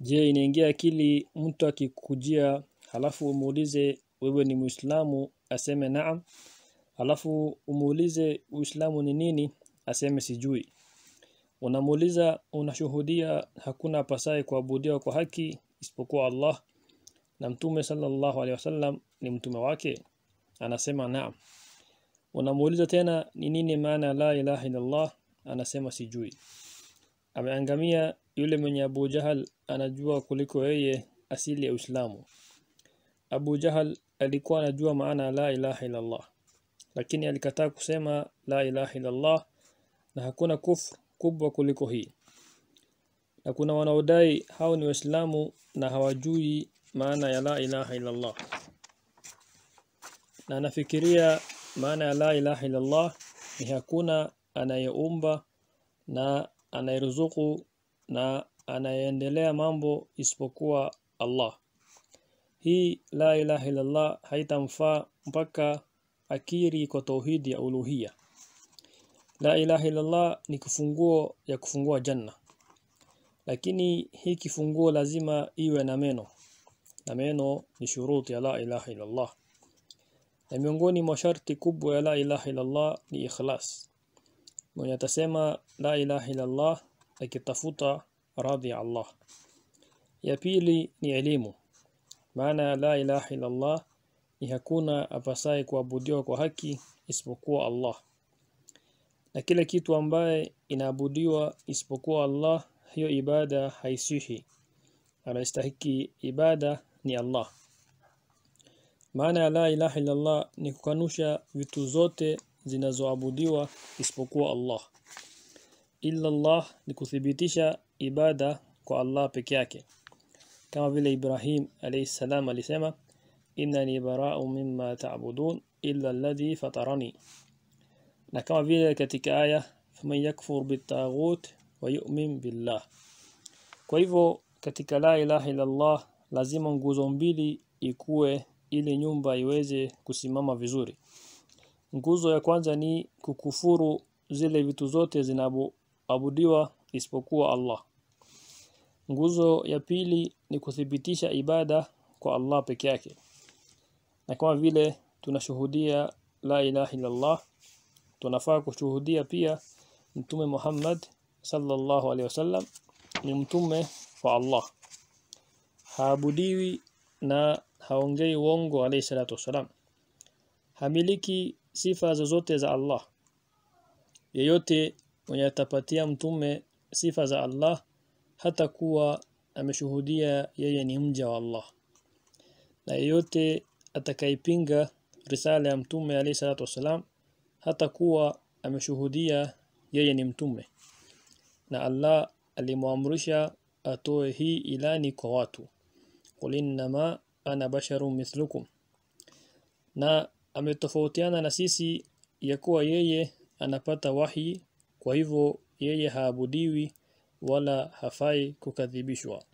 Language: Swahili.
Je, inaingia akili mtu akikujia halafu umuulize wewe ni Muislamu aseme naam, halafu umuulize Uislamu ni nini aseme sijui. Unamuuliza unashuhudia hakuna pasaye kuabudiwa kwa haki isipokuwa Allah na Mtume sallallahu alaihi wasallam ni mtume wake anasema naam. Unamuuliza tena ni nini maana la ilaha illallah anasema sijui. Ameangamia yule mwenye Abu Jahal anajua kuliko yeye asili ya Uislamu. Abu Jahal alikuwa anajua maana la ilaha Allah. lakini alikataa kusema la ilaha Allah na hakuna kufru kubwa kuliko hii. Na kuna wanaodai hao ni Waislamu na hawajui maana ya la ilaha Allah. na anafikiria maana ya la ilaha Allah ni hakuna anayeumba na anayeruzuku na anayeendelea mambo isipokuwa Allah hii la ilaha illallah haitamfaa mpaka akiri kwa tauhidi ya uluhia la ilaha illallah ni kifunguo ya kufungua janna lakini hii kifunguo lazima iwe na meno na meno ni shuruti ya la ilaha illallah na miongoni mwa sharti kubwa ya la ilaha illallah ni ikhlas mwenye atasema la ilaha illallah akitafuta radhi ya Allah. Ya pili ni elimu. Maana ya la ilaha illa Allah ni hakuna apasaye kuabudiwa kwa haki isipokuwa Allah. Na kila kitu ambaye inaabudiwa isipokuwa Allah, hiyo ibada haisihi. Anastahiki ibada ni Allah. Maana ya la ilaha illa Allah ni kukanusha vitu zote zinazoabudiwa isipokuwa Allah. إلا الله لكثبتش إبادة كو الله بكياك كما بلا إبراهيم عليه السلام لسما إنني براء مما تعبدون إلا الذي فطرني كما بلا كتك آية فمن يكفر بالطاغوت ويؤمن بالله كويفو كتك لا إله إلا الله لازم نقوز بلي ikuwe إلي نيوم بايوزي kusimama vizuri nguzo ya kwanza ni kukufuru zile vitu abudiwa isipokuwa Allah nguzo ya pili ni kuthibitisha ibada kwa Allah peke yake na kama vile tunashuhudia la ilaha illallah tunafaa kushuhudia pia mtume Muhammad sallallahu alaihi wasallam ni mtume wa Allah haabudiwi na haongei uongo alayhi salatu wasalam hamiliki sifa zozote za Allah yeyote mwenye atapatia mtume sifa za Allah hata kuwa ameshuhudia yeye ni mja wa Allah na yeyote atakaipinga risala ya mtume alayhi salatu wasalam hata kuwa ameshuhudia yeye ni mtume na Allah alimwamrisha atoe hii ilani kwa watu qul innama ana basharun mithlukum na ametofautiana na sisi ya kuwa yeye anapata wahi kwa hivyo yeye haabudiwi wala hafai kukadhibishwa